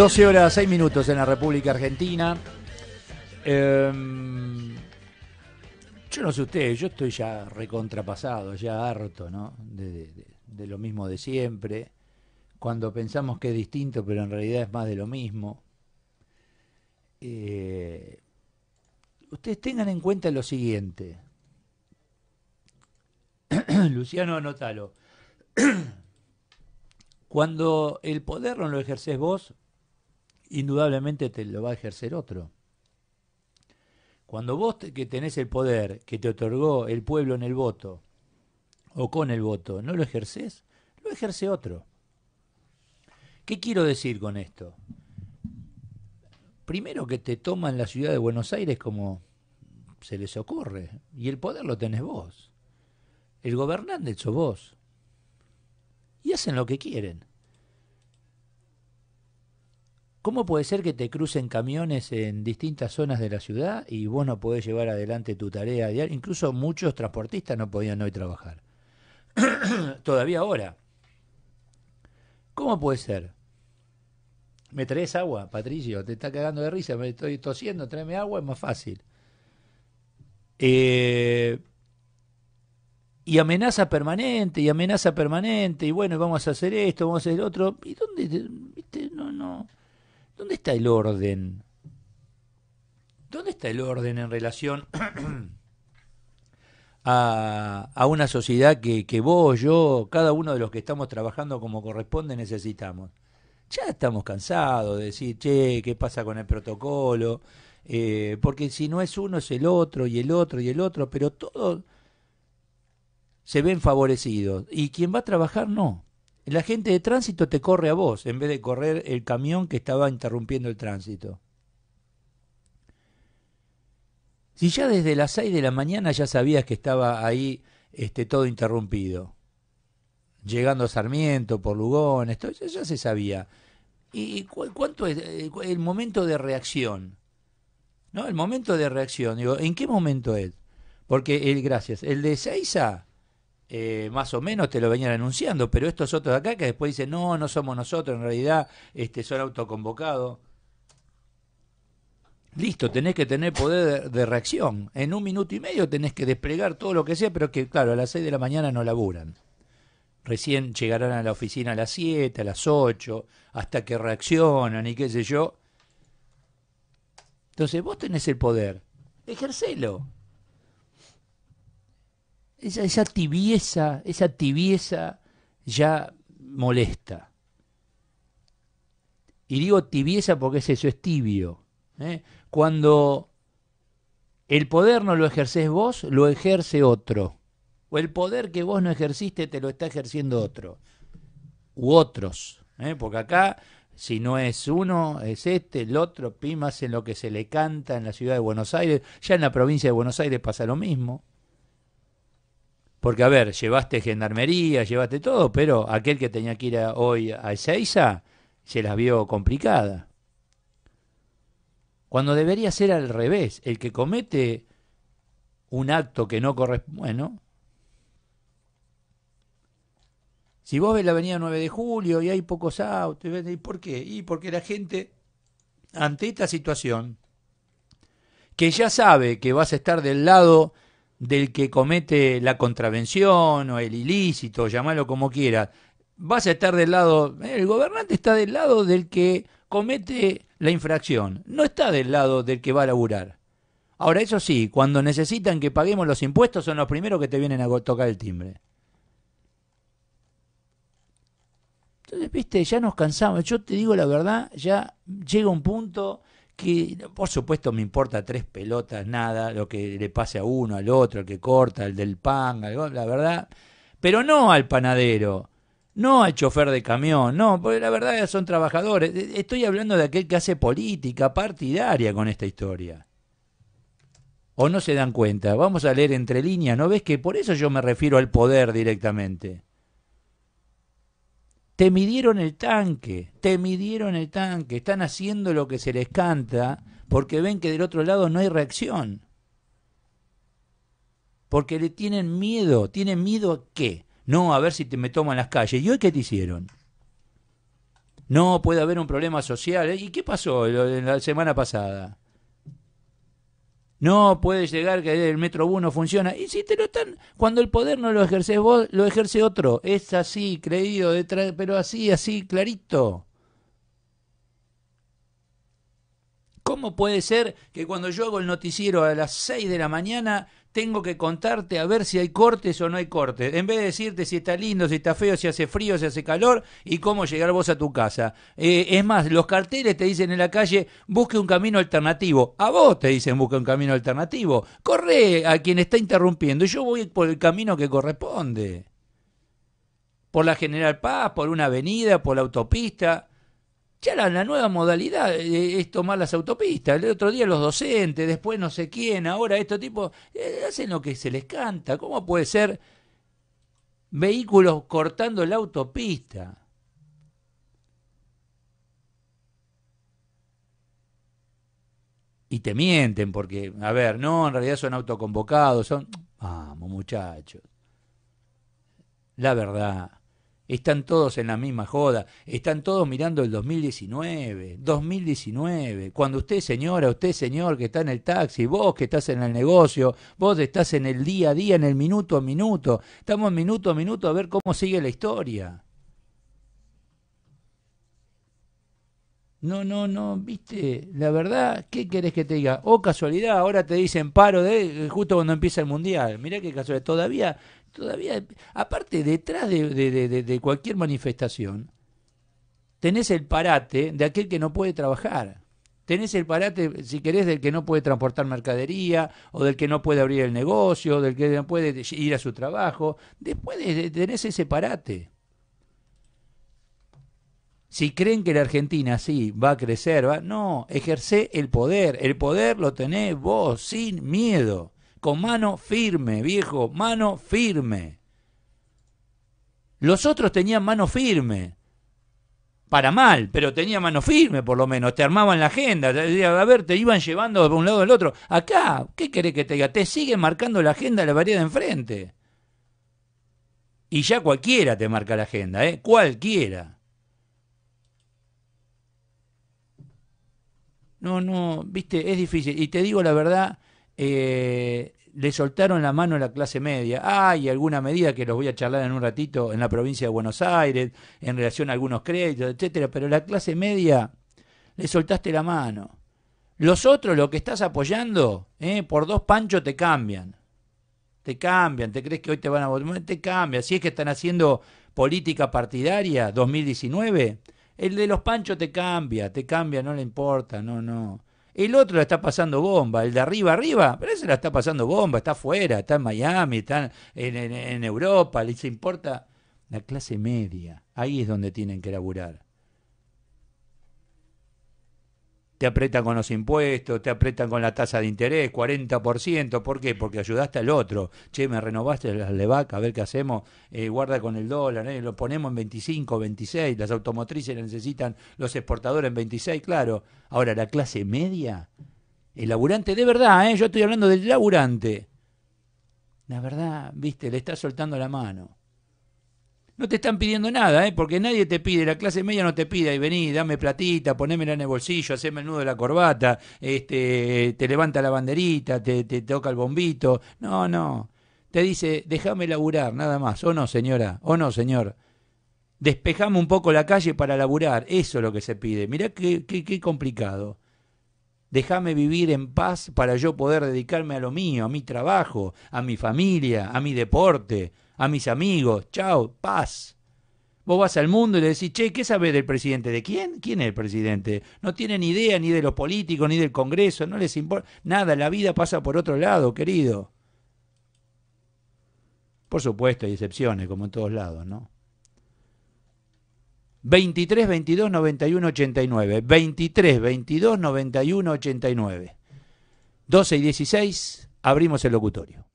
12 horas 6 minutos en la República Argentina. Em, yo no sé ustedes, yo estoy ya recontrapasado, ya harto, ¿no? De, lo mismo de siempre. Cuando pensamos que es distinto, pero en realidad es más de lo mismo. Eh, ustedes tengan en cuenta lo siguiente. Luciano, anótalo. Cuando el poder no lo ejerces vos, indudablemente te lo va a ejercer otro. Cuando vos que tenés el poder que te otorgó el pueblo en el voto o con el voto, no lo ejerces, lo ejerce otro. ¿Qué quiero decir con esto? Primero que te toman la ciudad de Buenos Aires como se les ocurre, y el poder lo tenés vos. El gobernante sos vos. Y hacen lo que quieren. ¿Cómo puede ser que te crucen camiones en distintas zonas de la ciudad y vos no podés llevar adelante tu tarea diaria? Incluso muchos transportistas no podían hoy trabajar. Todavía ahora. ¿Cómo puede ser? ¿Me traes agua, Patricio? Te está cagando de risa, me estoy tosiendo, tráeme agua, es más fácil. Eh, y amenaza permanente, y amenaza permanente, y bueno, vamos a hacer esto, vamos a hacer otro. ¿Y dónde? ¿Dónde está el orden? ¿Dónde está el orden en relación a, a, una sociedad que, que vos, yo, cada uno de los que estamos trabajando como corresponde necesitamos? Ya estamos cansados de decir, che, ¿qué pasa con el protocolo? Eh, porque si no es uno, es el otro y el otro y el otro, pero todos se ven favorecidos. Y quien va a trabajar, no. La gente de tránsito te corre a vos en vez de correr el camión que estaba interrumpiendo el tránsito. Si ya desde las 6 de la mañana ya sabías que estaba ahí este, todo interrumpido, llegando a Sarmiento, por Lugón, esto ya se sabía. ¿Y cuánto es eh, el momento de reacción? ¿No? El momento de reacción, digo, ¿en qué momento es? Porque el, gracias, el de a eh, más o menos te lo venían anunciando, pero estos otros de acá que después dicen, no, no somos nosotros, en realidad este, son autoconvocados. Listo, tenés que tener poder de, reacción. En un minuto y medio tenés que desplegar todo lo que sea, pero que claro, a las 6 de la mañana no laburan. Recién llegarán a la oficina a las 7, a las 8, hasta que reaccionan y qué sé yo. Entonces vos tenés el poder, ejercelo esa, tibieza, esa tibieza ya molesta. Y digo tibieza porque eso, es tibio. ¿eh? Cuando el poder no lo ejerces vos, lo ejerce otro. O el poder que vos no ejerciste te lo está ejerciendo otro. U otros. ¿eh? Porque acá, si no es uno, es este, el otro, pimas en lo que se le canta en la ciudad de Buenos Aires. Ya en la provincia de Buenos Aires pasa lo mismo. Porque, a ver, llevaste gendarmería, llevaste todo, pero aquel que tenía que ir hoy a Ezeiza se las vio complicada. Cuando debería ser al revés, el que comete un acto que no corresponde, bueno, si vos ves la avenida 9 de julio y hay pocos autos, ¿y por qué? Y porque la gente, ante esta situación, que ya sabe que vas a estar del lado del que comete la contravención o el ilícito, llamalo como quieras. Vas a estar del lado, eh, el gobernante está del lado del que comete la infracción, no está del lado del que va a laburar. Ahora, eso sí, cuando necesitan que paguemos los impuestos son los primeros que te vienen a tocar el timbre. Entonces, viste, ya nos cansamos. Yo te digo la verdad, ya llega un punto que por supuesto me importa tres pelotas, nada, lo que le pase a uno, al otro, el que corta, el del pan, la verdad, pero no al panadero, no al chofer de camión, no, porque la verdad son trabajadores. E, estoy hablando de aquel que hace política partidaria con esta historia. ¿O no se dan cuenta? Vamos a leer entre líneas, ¿no ves que por eso yo me refiero al poder directamente? te midieron el tanque, te midieron el tanque, están haciendo lo que se les canta porque ven que del otro lado no hay reacción. Porque le tienen miedo, tienen miedo a qué? No, a ver si te me toman las calles. ¿Y hoy qué te hicieron? No, puede haber un problema social. ¿Y qué pasó la semana pasada? No puede llegar que el metro uno funciona. Y si te lo están, cuando el poder no lo ejerces vos, lo ejerce otro. Es así, creído, detrás, pero así, así, clarito. ¿Cómo puede ser que cuando yo hago el noticiero a las 6 de la mañana tengo que contarte a ver si hay cortes o no hay cortes. En vez de decirte si está lindo, si está feo, si hace frío, si hace calor y cómo llegar vos a tu casa. Eh, es más, los carteles te dicen en la calle, busque un camino alternativo. A vos te dicen, busque un camino alternativo. Corre a quien está interrumpiendo. Yo voy por el camino que corresponde. Por la General Paz, por una avenida, por la autopista. Ya la, nueva modalidad eh, es tomar las autopistas. El otro día los docentes, después no sé quién, ahora estos tipos eh, hacen lo que se les canta. ¿Cómo puede ser vehículos cortando la autopista? Y te mienten porque, a ver, no, en realidad son autoconvocados, son... Vamos, muchachos. La verdad están todos en la misma joda, están todos mirando el 2019, 2019, cuando usted señora, usted señor que está en el taxi, vos que estás en el negocio, vos estás en el día a día, en el minuto a minuto, estamos minuto a minuto a ver cómo sigue la historia. No, no, no, viste, la verdad, ¿qué querés que te diga? Oh, casualidad, ahora te dicen paro de eh, justo cuando empieza el mundial. Mirá qué casualidad, todavía todavía, aparte, detrás de, de, de, de, cualquier manifestación, tenés el parate de aquel que no puede trabajar. Tenés el parate, si querés, del que no puede transportar mercadería, o del que no puede abrir el negocio, o del que no puede ir a su trabajo. Después tenés ese parate. Si creen que la Argentina sí va a crecer, va, no, ejerce el poder. El poder lo tenés vos, sin miedo con mano firme, viejo, mano firme. Los otros tenían mano firme. Para mal, pero tenían mano firme por lo menos. Te armaban la agenda. A ver, te iban llevando de un lado al otro. Acá, ¿qué querés que te diga? Te sigue marcando la agenda la variedad de enfrente. Y ya cualquiera te marca la agenda, ¿eh? Cualquiera. No, no, viste, es difícil. Y te digo la verdad, eh, le soltaron la mano a la clase media. Hay ah, alguna medida que los voy a charlar en un ratito en la provincia de Buenos Aires, en relación a algunos créditos, etcétera, pero la clase media le soltaste la mano. Los otros, lo que estás apoyando, eh, por dos panchos te cambian. Te cambian, te crees que hoy te van a votar, te cambian. Si es que están haciendo política partidaria 2019, el de los panchos te cambia, te cambia, no le importa, no, no. El otro la está pasando bomba, el de arriba arriba, pero ese la está pasando bomba, está afuera, está en Miami, está en, Europa, le importa la clase media. Ahí es donde tienen que laburar. te aprietan con los impuestos, te aprietan con la tasa de interés, 40%. ¿Por qué? Porque ayudaste al otro. Che, me renovaste las levaca, a ver qué hacemos. Eh, guarda con el dólar, eh, lo ponemos en 25, 26. Las automotrices necesitan los exportadores en 26, claro. Ahora, la clase media, el laburante, de verdad, eh, yo estoy hablando del laburante. La verdad, viste, le está soltando la mano. No te están pidiendo nada, ¿eh? porque nadie te pide, la clase media no te pide, y vení, dame platita, ponémela en el bolsillo, haceme el nudo de la corbata, este, te levanta la banderita, te, te toca el bombito. No, no. Te dice, déjame laburar, nada más. O no, señora, o no, señor. Despejame un poco la calle para laburar. Eso es lo que se pide. Mirá qué, qué, qué complicado. Déjame vivir en paz para yo poder dedicarme a lo mío, a mi trabajo, a mi familia, a mi deporte, a mis amigos. Chao, paz. Vos vas al mundo y le decís, che, ¿qué sabe del presidente? ¿De quién? ¿Quién es el presidente? No tiene ni idea ni de los políticos, ni del Congreso, no les importa. Nada, la vida pasa por otro lado, querido. Por supuesto, hay excepciones, como en todos lados, ¿no? 23 22 91 89. 23 22 91 89. 12 y 16, abrimos el locutorio.